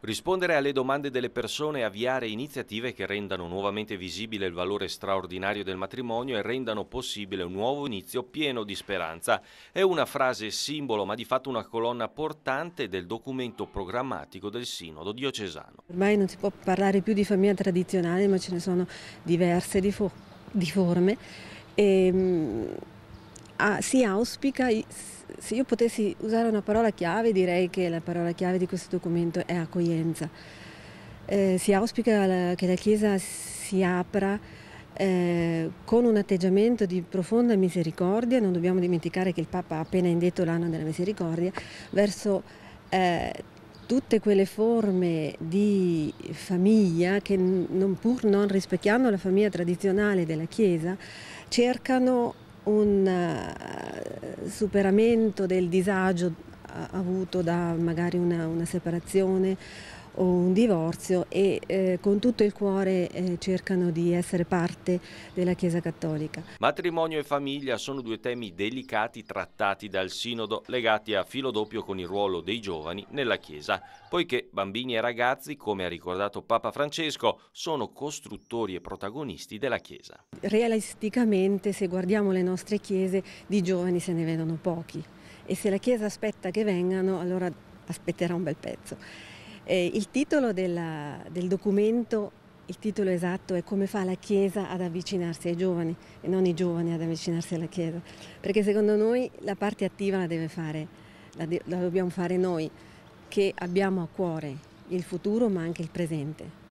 Rispondere alle domande delle persone e avviare iniziative che rendano nuovamente visibile il valore straordinario del matrimonio e rendano possibile un nuovo inizio pieno di speranza. È una frase simbolo, ma di fatto una colonna portante del documento programmatico del Sinodo diocesano. Ormai non si può parlare più di famiglia tradizionale, ma ce ne sono diverse di, fo di forme. E, ehm, ah, si auspica, se io potessi usare una parola chiave direi che la parola chiave di questo documento è accoglienza. Eh, si auspica la, che la Chiesa si apra eh, con un atteggiamento di profonda misericordia, non dobbiamo dimenticare che il Papa ha appena indetto l'anno della misericordia, verso eh, tutte quelle forme di famiglia che non, pur non rispecchiando la famiglia tradizionale della Chiesa cercano un eh, superamento del disagio avuto da magari una, una separazione o un divorzio e eh, con tutto il cuore eh, cercano di essere parte della Chiesa Cattolica. Matrimonio e famiglia sono due temi delicati trattati dal Sinodo legati a filo doppio con il ruolo dei giovani nella Chiesa, poiché bambini e ragazzi, come ha ricordato Papa Francesco, sono costruttori e protagonisti della Chiesa. Realisticamente, se guardiamo le nostre chiese, di giovani se ne vedono pochi e se la Chiesa aspetta che vengano allora aspetterà un bel pezzo. Eh, il titolo della, del documento, il titolo esatto è come fa la Chiesa ad avvicinarsi ai giovani e non i giovani ad avvicinarsi alla Chiesa, perché secondo noi la parte attiva la deve fare, la, de la dobbiamo fare noi che abbiamo a cuore il futuro ma anche il presente.